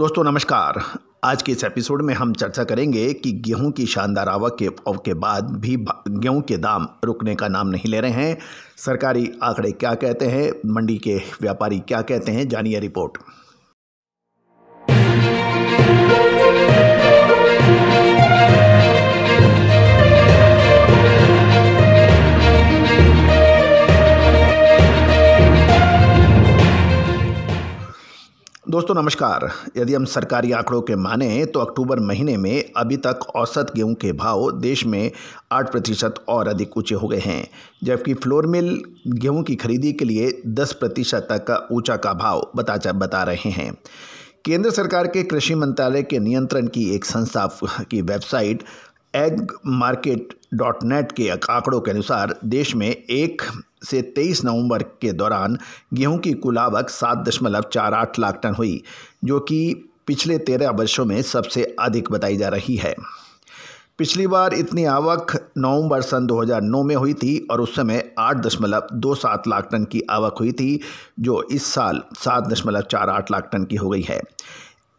दोस्तों नमस्कार आज के इस एपिसोड में हम चर्चा करेंगे कि गेहूं की शानदार आवक के के बाद भी गेहूं के दाम रुकने का नाम नहीं ले रहे हैं सरकारी आंकड़े क्या कहते हैं मंडी के व्यापारी क्या कहते हैं जानिए रिपोर्ट दोस्तों नमस्कार यदि हम सरकारी आंकड़ों के माने तो अक्टूबर महीने में अभी तक औसत गेहूं के भाव देश में 8 प्रतिशत और अधिक ऊंचे हो गए हैं जबकि फ्लोर मिल गेहूं की खरीदी के लिए 10 प्रतिशत तक का ऊंचा का भाव बता बता रहे हैं केंद्र सरकार के कृषि मंत्रालय के नियंत्रण की एक संस्था की website egg market dot net के आंकड़ों के अनुसार देश में एक से 23 नवंबर के दौरान गेहूं की कुल आवक सात दशमलव चार आठ लाख टन हुई जो कि पिछले तेरह वर्षों में सबसे अधिक बताई जा रही है पिछली बार इतनी आवक नवंबर सन 2009 में हुई थी और उस समय आठ दशमलव दो सात लाख टन की आवक हुई थी जो इस साल सात दशमलव चार आठ लाख टन की हो गई है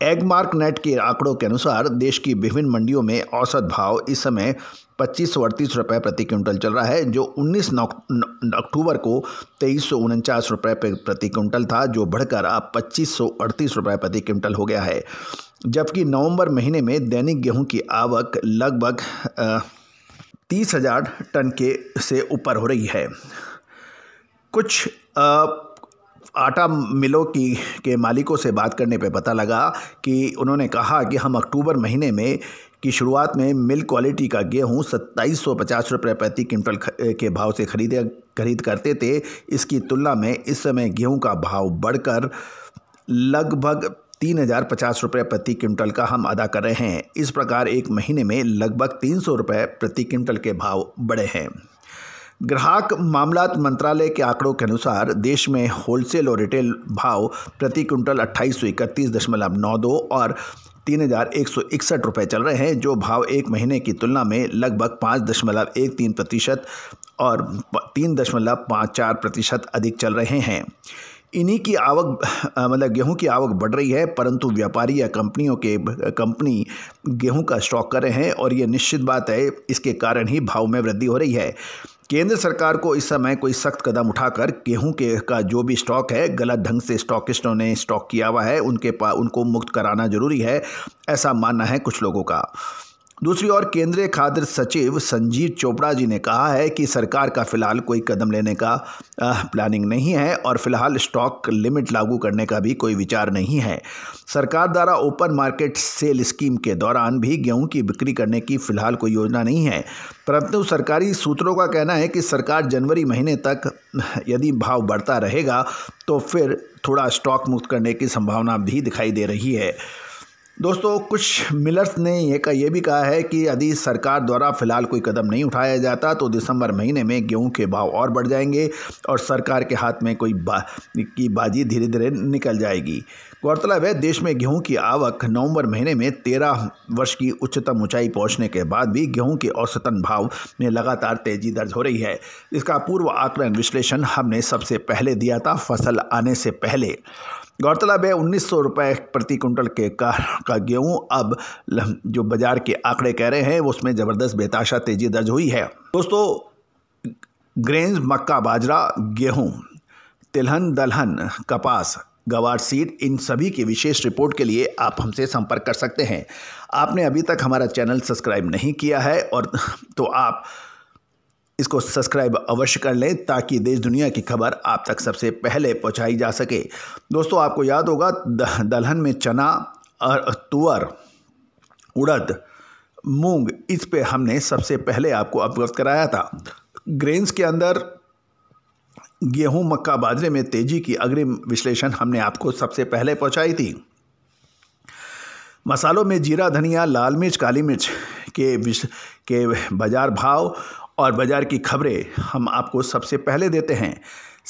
एगमार्क नेट के आंकड़ों के अनुसार देश की विभिन्न मंडियों में औसत भाव इस समय पच्चीस सौ अड़तीस रुपये प्रति क्विंटल चल रहा है जो 19 अक्टूबर को तेईस सौ उनचास रुपये प्रति क्विंटल था जो बढ़कर अब पच्चीस सौ अड़तीस रुपये प्रति क्विंटल हो गया है जबकि नवंबर महीने में दैनिक गेहूं की आवक लगभग तीस हज़ार टन के से ऊपर हो रही है कुछ आ, आटा मिलों की के मालिकों से बात करने पे पता लगा कि उन्होंने कहा कि हम अक्टूबर महीने में की शुरुआत में मिल क्वालिटी का गेहूँ सत्ताईस सौ पचास रुपये प्रति क्विंटल के भाव से खरीदे खरीद करते थे इसकी तुलना में इस समय गेहूं का भाव बढ़कर लगभग तीन हज़ार पचास रुपये प्रति क्विंटल का हम अदा कर रहे हैं इस प्रकार एक महीने में लगभग तीन सौ रुपये प्रति क्विंटल के भाव बढ़े हैं ग्राहक मामला मंत्रालय के आंकड़ों के अनुसार देश में होलसेल और रिटेल भाव प्रति क्विंटल अट्ठाईस सौ इकतीस दशमलव नौ दो और तीन हज़ार एक सौ इकसठ रुपये चल रहे हैं जो भाव एक महीने की तुलना में लगभग पाँच दशमलव एक तीन प्रतिशत और तीन दशमलव पाँच चार प्रतिशत अधिक चल रहे हैं इन्हीं की आवक मतलब गेहूं की आवक बढ़ रही है परंतु व्यापारी या कंपनियों के कंपनी गेहूं का स्टॉक कर रहे हैं और ये निश्चित बात है इसके कारण ही भाव में वृद्धि हो रही है केंद्र सरकार को इस समय कोई सख्त कदम उठाकर गेहूं के का जो भी स्टॉक है गलत ढंग से स्टॉकिस्टों ने स्टॉक किया हुआ है उनके पा उनको मुक्त कराना जरूरी है ऐसा मानना है कुछ लोगों का दूसरी ओर केंद्रीय खाद्य सचिव संजीव चोपड़ा जी ने कहा है कि सरकार का फिलहाल कोई कदम लेने का प्लानिंग नहीं है और फिलहाल स्टॉक लिमिट लागू करने का भी कोई विचार नहीं है सरकार द्वारा ओपन मार्केट सेल स्कीम के दौरान भी गेहूं की बिक्री करने की फिलहाल कोई योजना नहीं है परंतु सरकारी सूत्रों का कहना है कि सरकार जनवरी महीने तक यदि भाव बढ़ता रहेगा तो फिर थोड़ा स्टॉक मुक्त करने की संभावना भी दिखाई दे रही है दोस्तों कुछ मिलर्स ने ये का ये भी कहा है कि यदि सरकार द्वारा फिलहाल कोई कदम नहीं उठाया जाता तो दिसंबर महीने में गेहूं के भाव और बढ़ जाएंगे और सरकार के हाथ में कोई बा, की बाजी धीरे धीरे निकल जाएगी गौरतलब है देश में गेहूं की आवक नवंबर महीने में तेरह वर्ष की उच्चतम ऊंचाई पहुंचने के बाद भी गेहूँ के औसतन भाव में लगातार तेजी दर्ज हो रही है इसका पूर्व आकलन विश्लेषण हमने सबसे पहले दिया था फसल आने से पहले गौरतलब है उन्नीस सौ रुपये प्रति कुंटल के का, का गेहूँ अब जो बाजार के आंकड़े कह रहे हैं उसमें ज़बरदस्त बेताशा तेज़ी दर्ज हुई है दोस्तों ग्रेन्स मक्का बाजरा गेहूँ तिलहन दलहन कपास गवार सीड इन सभी की विशेष रिपोर्ट के लिए आप हमसे संपर्क कर सकते हैं आपने अभी तक हमारा चैनल सब्सक्राइब नहीं किया है और तो आप इसको सब्सक्राइब अवश्य कर लें ताकि देश दुनिया की खबर आप तक सबसे पहले पहुंचाई जा सके दोस्तों आपको याद होगा दलहन में चना और तुअर उड़द मूंग इस पे हमने सबसे पहले आपको अवगत कराया था ग्रेन्स के अंदर गेहूं मक्का बाजरे में तेजी की अग्रिम विश्लेषण हमने आपको सबसे पहले पहुंचाई थी मसालों में जीरा धनिया लाल मिर्च काली मिर्च के विश के बाज़ार भाव और बाजार की खबरें हम आपको सबसे पहले देते हैं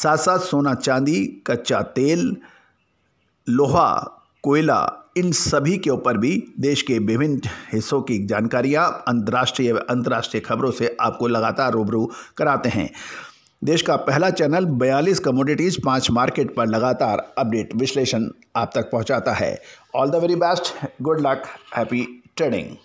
साथ साथ सोना चांदी कच्चा तेल लोहा कोयला इन सभी के ऊपर भी देश के विभिन्न हिस्सों की जानकारियां अंतर्राष्ट्रीय अंतर्राष्ट्रीय खबरों से आपको लगातार रूबरू कराते हैं देश का पहला चैनल 42 कमोडिटीज़ पांच मार्केट पर लगातार अपडेट विश्लेषण आप तक पहुंचाता है all the very best good luck happy trading